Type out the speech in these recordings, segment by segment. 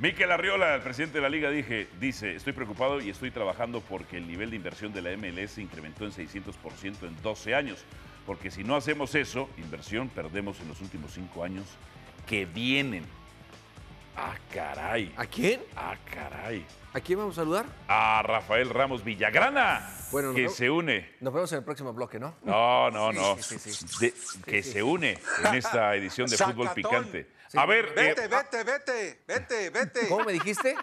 Miquel Arriola, el presidente de la liga, dije, dice, estoy preocupado y estoy trabajando porque el nivel de inversión de la MLS incrementó en 600% en 12 años. Porque si no hacemos eso, inversión perdemos en los últimos 5 años que vienen. Ah, caray. ¿A quién? Ah, caray. ¿A quién vamos a saludar? A Rafael Ramos Villagrana, bueno, que se une. Nos vemos en el próximo bloque, ¿no? No, no, no. que se une en esta edición de Fútbol Picante. A ver. Vete, eh, vete, vete, vete, vete. ¿Cómo me dijiste?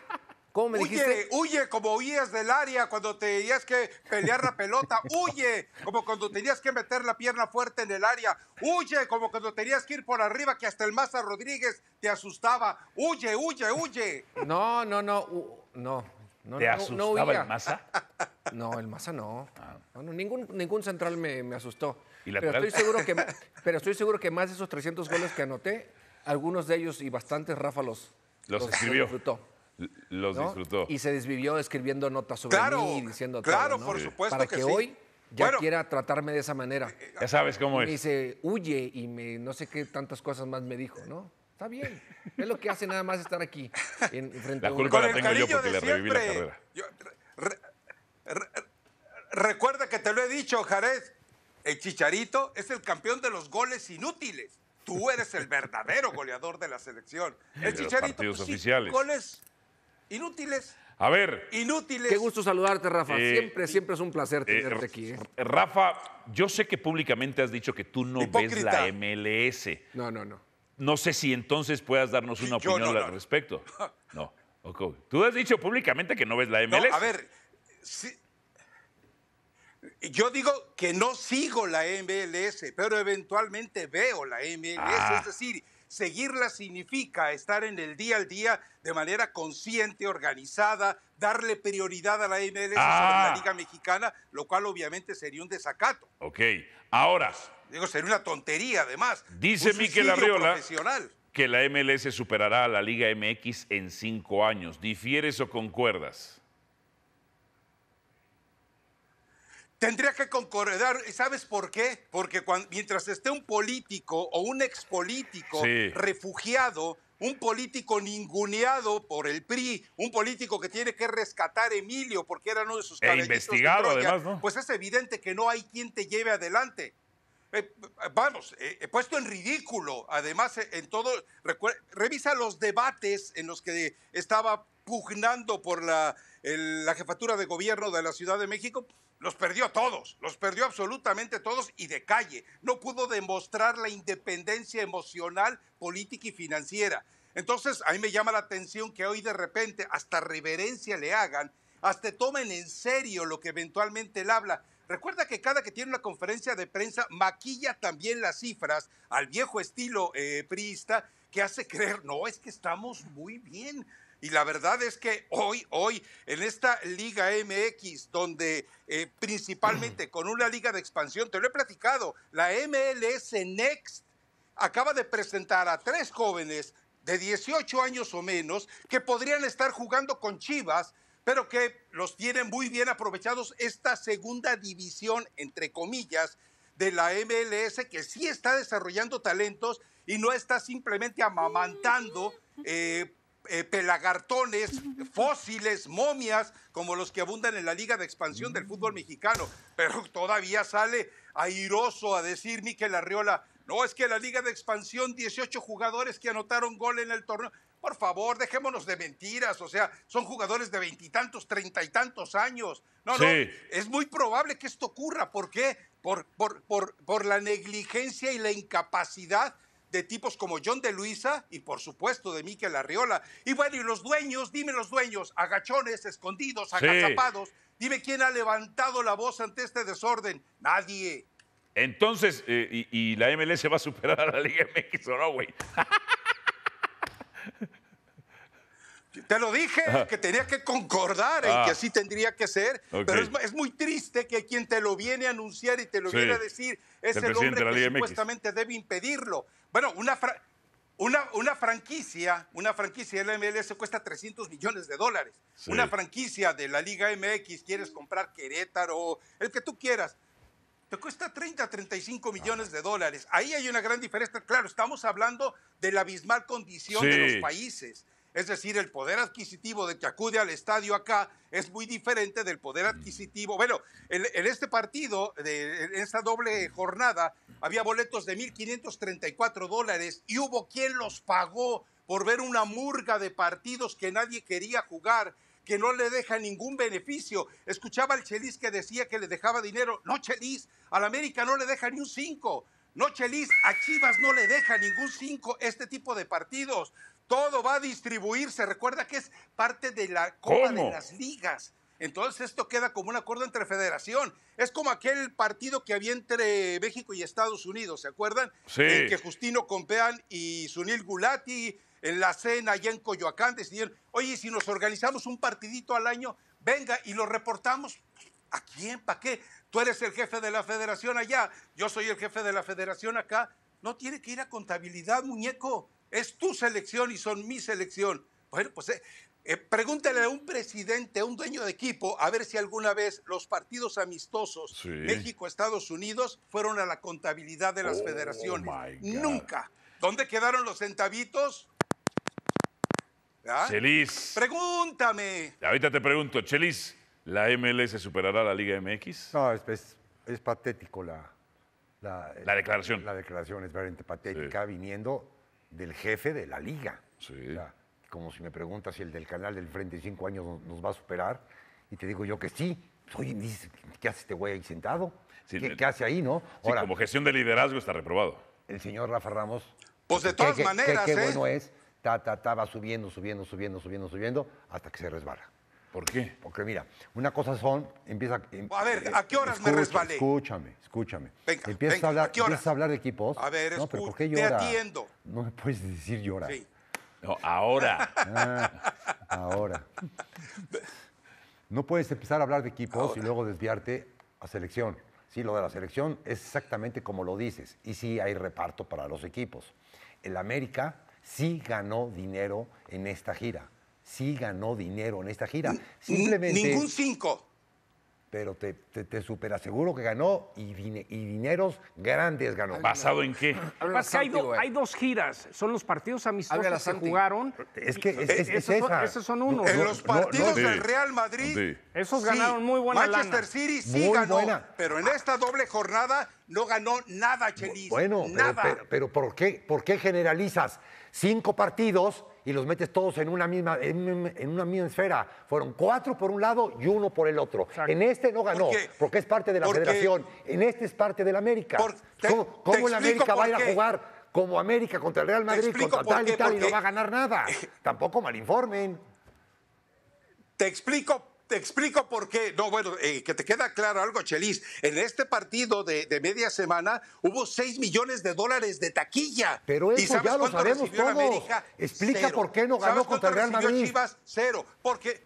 ¿Cómo me dijiste? Huye como huías del área cuando tenías que pelear la pelota. huye como cuando tenías que meter la pierna fuerte en el área. Huye como cuando tenías que ir por arriba que hasta el Maza Rodríguez te asustaba. Huye, huye, huye. No, no, no. no, no. ¿Te asustaba el Maza? No, el Maza no. Ah. no, ningún, ningún, central me, asustó. pero, estoy seguro que, pero estoy seguro que más de esos 300 goles que anoté algunos de ellos y bastantes Rafa los, Disfrutó, los disfrutó. Y se desvivió escribiendo notas sobre claro, mí, diciendo claro, todo, ¿no? por supuesto Para que, hoy ya quiera tratarme de esa manera. Eh, eh, ya sabes cómo es. Y dice, huye y me, no sé qué tantas cosas más me dijo, ¿no? Está bien. Es lo que hace nada más estar aquí. En, frente la culpa un... la tengo yo porque le reviví la carrera. recuerda que te lo he dicho, Jarez. El Chicharito es el campeón de los goles inútiles tú eres el verdadero goleador de la selección. El Chicharito, pues, partidos oficiales. goles inútiles. A ver. Inútiles. Qué gusto saludarte, Rafa. Eh, siempre, siempre es un placer eh, tenerte aquí. ¿eh? Rafa, yo sé que públicamente has dicho que tú no ves la MLS. No, no, no. No sé si entonces puedas darnos una opinión al respecto. No. Tú has dicho públicamente que no ves la MLS. a ver, sí, yo digo que no sigo la MLS, pero eventualmente veo la MLS. Ah. Es decir, seguirla significa estar en el día al día de manera consciente, organizada, darle prioridad a la MLS sobre la ah. Liga Mexicana, lo cual obviamente sería un desacato. Ok, ahora. Digo, sería una tontería además. Dice Miquel Arriola que la MLS superará a la Liga MX en cinco años. ¿Difieres o concuerdas? Tendría que concordar, ¿sabes por qué? Porque mientras esté un político o un expolítico refugiado, un político ninguneado por el PRI, un político que tiene que rescatar a Emilio porque era uno de sus e investigado, de Troya, además, ¿no? pues es evidente que no hay quien te lleve adelante. Eh, vamos, eh, he puesto en ridículo, además, eh, en todo, revisa los debates en los que estaba pugnando por la la jefatura de gobierno de la Ciudad de México, los perdió a todos, los perdió absolutamente todos y de calle. No pudo demostrar la independencia emocional, política y financiera. Entonces, ahí me llama la atención que hoy de repente hasta reverencia le hagan, hasta tomen en serio lo que eventualmente él habla. Recuerda que cada que tiene una conferencia de prensa maquilla también las cifras al viejo estilo eh, priista que hace creer, no, es que estamos muy bien. Y la verdad es que hoy, hoy, en esta Liga MX, donde eh, principalmente con una liga de expansión, te lo he platicado, la MLS Next acaba de presentar a tres jóvenes de 18 años o menos que podrían estar jugando con Chivas, pero que los tienen muy bien aprovechados esta segunda división, entre comillas, de la MLS, que sí está desarrollando talentos y no está simplemente amamantando. Eh, eh, pelagartones, fósiles, momias, como los que abundan en la Liga de Expansión del fútbol mm. mexicano. Pero todavía sale airoso a decir Miquel Arriola, no, es que la Liga de Expansión, 18 jugadores que anotaron gol en el torneo. Por favor, dejémonos de mentiras. O sea, son jugadores de veintitantos, treinta y tantos años. No, no. Es muy probable que esto ocurra. ¿Por qué? Por, por, por, por la negligencia y la incapacidad de tipos como John de Luisa y por supuesto de Miquel Arriola. Y bueno, y los dueños, dime los dueños, agachones, escondidos, agazapados, dime quién ha levantado la voz ante este desorden. Nadie. Entonces, eh, y, y, la MLS va a superar a la Liga MX no, güey? Te lo dije, que tenía que concordar en que ah. así tendría que ser, pero es, muy triste que quien te lo viene a anunciar y te lo viene a decir es el, hombre que supuestamente debe impedirlo. Bueno, una, una, una, franquicia, una franquicia de la MLS cuesta 300 millones de dólares. Una franquicia de la Liga MX, quieres comprar Querétaro, el que tú quieras, te cuesta 30, 35 millones de dólares. Ahí hay una gran diferencia. Claro, estamos hablando de la abismal condición de los países. Es decir, el poder adquisitivo de que acude al estadio acá es muy diferente del poder mm. adquisitivo. Bueno, en, este partido, de, en esta doble mm. jornada, había boletos de 1.534 dólares y hubo quien los pagó por ver una murga de partidos que nadie quería jugar que no le deja ningún beneficio. Escuchaba al Chelis que decía que le dejaba dinero. No, Chelis, al América no le deja ni un 5. No, Chelis, a Chivas no le deja ningún 5 este tipo de partidos todo va a distribuirse. Recuerda que es parte de la Copa de las Ligas. Entonces esto queda como un acuerdo entre federación. Es como aquel partido que había entre México y Estados Unidos, ¿se acuerdan? En que Justino Compeán y Sunil Gulati en la cena allá en Coyoacán decidieron, oye, si nos organizamos un partidito al año, venga y lo reportamos. ¿A quién? ¿Para qué? Tú eres el jefe de la federación allá, yo soy el jefe de la federación acá. No tiene que ir a contabilidad, muñeco. Es tu selección y son mi selección. Bueno, pues eh, eh, pregúntale a un presidente, a un dueño de equipo, a ver si alguna vez los partidos amistosos México-Estados Unidos fueron a la contabilidad de las oh, federaciones. Nunca. ¿Dónde quedaron los centavitos? ¿Ah? Chelis. Pregúntame. Ahorita te pregunto, Chelis, ¿la MLS superará a la Liga MX? No, es, patético la, la, declaración. La declaración es verdaderamente patética, viniendo del jefe de la liga. como si me preguntas si el del canal del Frente cinco años nos, va a superar, y te digo yo que sí. Pues, oye, ¿qué hace este güey ahí sentado? ¿Qué, hace ahí, no? O sea, como gestión de liderazgo está reprobado. El señor Rafa Ramos. Pues de todas maneras, qué, qué, ¿eh? bueno es. Ta, ta, ta, va subiendo, subiendo, subiendo, subiendo, subiendo, hasta que se resbala. ¿Por qué? Porque mira, una cosa son, empieza... Em, a ver, ¿a qué horas me resbalé? Escúchame, escúchame. Venga, a hablar, a hablar de equipos. A ver, no, ¿por qué llora? te atiendo. No me puedes decir llorar. Sí. ahora. Ah, ahora. No puedes empezar a hablar de equipos y luego desviarte a selección. Sí, lo de la selección es exactamente como lo dices. Y sí hay reparto para los equipos. El América sí ganó dinero en esta gira sí ganó dinero en esta gira. Simplemente. Ningún cinco. Pero te, te, superaseguro que ganó y, y, dineros grandes ganó. ¿Basado en qué? hay, dos giras. Son los partidos amistosos que jugaron. Es que esos, son, unos. En los partidos del Real Madrid. Esos ganaron muy buena Manchester City sí ganó. Pero en esta doble jornada no ganó nada Chelis. Bueno, nada. Pero, ¿por, qué, ¿por qué generalizas cinco partidos y los metes todos en una misma, en, una misma esfera? Fueron cuatro por un lado y uno por el otro. En este no ganó, porque, es parte de la federación. En este es parte de la América. ¿Cómo, la América va a ir a jugar? Como América contra el Real Madrid, contra tal y tal, y no va a ganar nada. Tampoco malinformen. Te explico te explico por qué. No, bueno, eh, que te queda claro algo, Chelis. En este partido de, media semana hubo 6 millones de dólares de taquilla. Pero eso ¿Y sabes ya lo sabemos todo. América? Explica por qué no ganó contra el Real Madrid. Chivas? Cero. Porque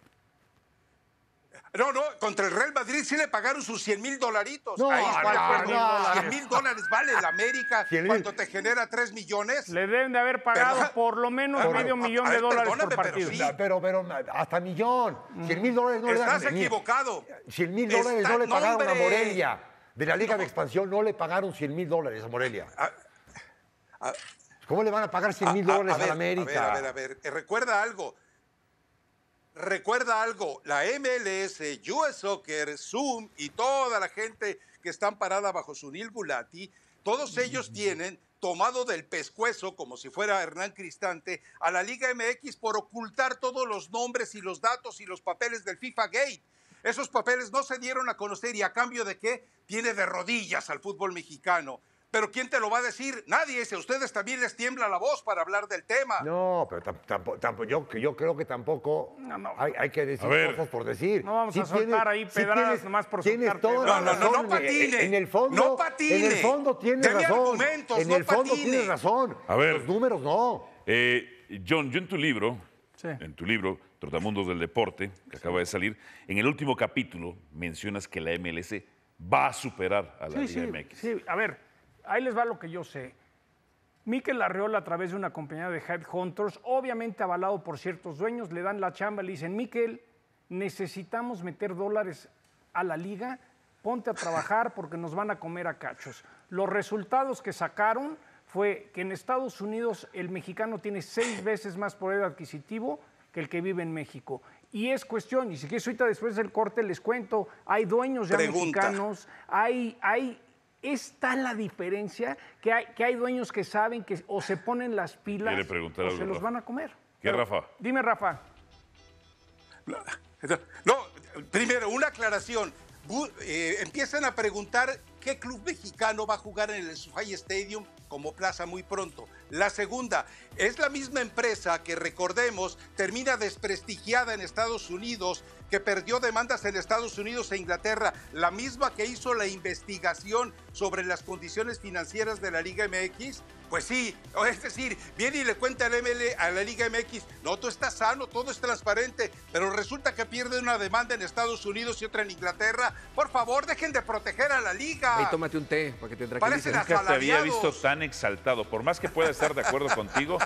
no, no, contra el Real Madrid sí le pagaron sus 100 mil dolaritos. No, Ahí no, no, 100 mil dólares vale la América cuando te genera 3 millones. Le deben de haber pagado por lo menos medio ah, millón de ah, dólares por partido. Pero, sí. pero, pero, hasta millón. 100 mil dólares no le dan. Estás equivocado. 100 mil dólares no le pagaron a Morelia. De la Liga de Expansión no le pagaron 100 mil dólares a Morelia. Ah, ¿Cómo le van a pagar 100 mil dólares a, a, a, la América? A ver, a ver, a eh, ver. Recuerda algo. Recuerda algo, la MLS, US Soccer, Zoom y toda la gente que están parada bajo Sunil Bulati, todos ellos tienen tomado del pescuezo, como si fuera Hernán Cristante, a la Liga MX por ocultar todos los nombres y los datos y los papeles del FIFA Gate. Esos papeles no se dieron a conocer y a cambio de qué, tiene de rodillas al fútbol mexicano. Pero ¿quién te lo va a decir? Nadie. Si a ustedes también les tiembla la voz para hablar del tema. No, pero tampoco, yo, creo que tampoco no, no. Hay, que decir cosas por decir. No vamos a soltar ahí pedradas nomás por soltar todo No, no, no, no eh, patine. En el fondo, no patines. En el fondo tiene razón. En el fondo tiene razón. A ver. Los números no. Eh, John, yo en tu libro, en tu libro, Trotamundos del Deporte, que acaba de salir, en el último capítulo mencionas que la MLC va a superar a la sí, MX. Sí, a ver, Ahí les va lo que yo sé. Miquel Arreola, a través de una compañía de Headhunters, obviamente avalado por ciertos dueños, le dan la chamba, le dicen, Miquel, necesitamos meter dólares a la liga, ponte a trabajar porque nos van a comer a cachos. Los resultados que sacaron fue que en Estados Unidos el mexicano tiene seis veces más poder adquisitivo que el que vive en México. Y es cuestión, y si quieres ahorita después del corte les cuento, hay dueños ya mexicanos, hay, hay ¿Está la diferencia que hay, dueños que saben que o se ponen las pilas o se los van a comer. ¿Qué, Rafa? Dime, Rafa. No, primero, una aclaración. Eh, empiezan a preguntar qué club mexicano va a jugar en el Sufai Stadium como plaza muy pronto. La segunda, es la misma empresa que, recordemos, termina desprestigiada en Estados Unidos, que perdió demandas en Estados Unidos e Inglaterra, la misma que hizo la investigación sobre las condiciones financieras de la Liga MX pues sí, es decir, viene y le cuenta al ML, a la Liga MX, no, todo está sano, todo es transparente, pero resulta que pierde una demanda en Estados Unidos y otra en Inglaterra. Por favor, dejen de proteger a la Liga. Y tómate un té, para que te Nunca te había visto tan exaltado. Por más que pueda estar de acuerdo contigo,